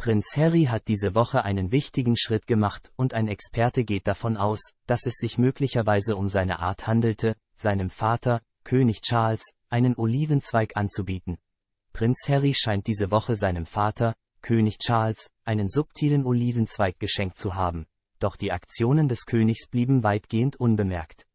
Prinz Harry hat diese Woche einen wichtigen Schritt gemacht und ein Experte geht davon aus, dass es sich möglicherweise um seine Art handelte, seinem Vater, König Charles, einen Olivenzweig anzubieten. Prinz Harry scheint diese Woche seinem Vater, König Charles, einen subtilen Olivenzweig geschenkt zu haben. Doch die Aktionen des Königs blieben weitgehend unbemerkt.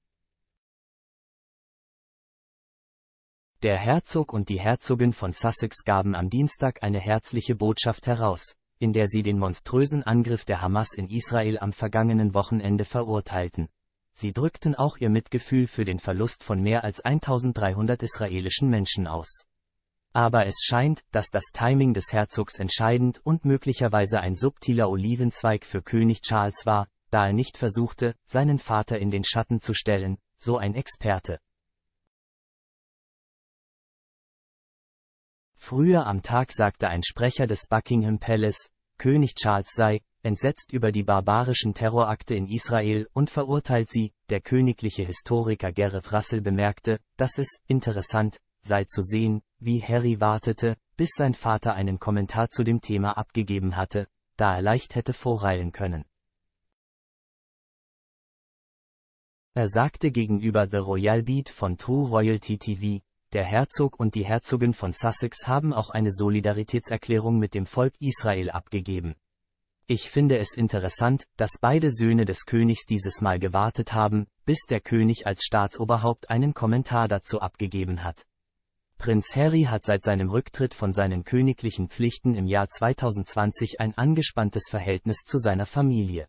Der Herzog und die Herzogin von Sussex gaben am Dienstag eine herzliche Botschaft heraus, in der sie den monströsen Angriff der Hamas in Israel am vergangenen Wochenende verurteilten. Sie drückten auch ihr Mitgefühl für den Verlust von mehr als 1300 israelischen Menschen aus. Aber es scheint, dass das Timing des Herzogs entscheidend und möglicherweise ein subtiler Olivenzweig für König Charles war, da er nicht versuchte, seinen Vater in den Schatten zu stellen, so ein Experte. Früher am Tag sagte ein Sprecher des Buckingham Palace, König Charles sei entsetzt über die barbarischen Terrorakte in Israel und verurteilt sie, der königliche Historiker Gareth Russell bemerkte, dass es interessant sei zu sehen, wie Harry wartete, bis sein Vater einen Kommentar zu dem Thema abgegeben hatte, da er leicht hätte vorreilen können. Er sagte gegenüber The Royal Beat von True Royalty TV, der Herzog und die Herzogin von Sussex haben auch eine Solidaritätserklärung mit dem Volk Israel abgegeben. Ich finde es interessant, dass beide Söhne des Königs dieses Mal gewartet haben, bis der König als Staatsoberhaupt einen Kommentar dazu abgegeben hat. Prinz Harry hat seit seinem Rücktritt von seinen königlichen Pflichten im Jahr 2020 ein angespanntes Verhältnis zu seiner Familie.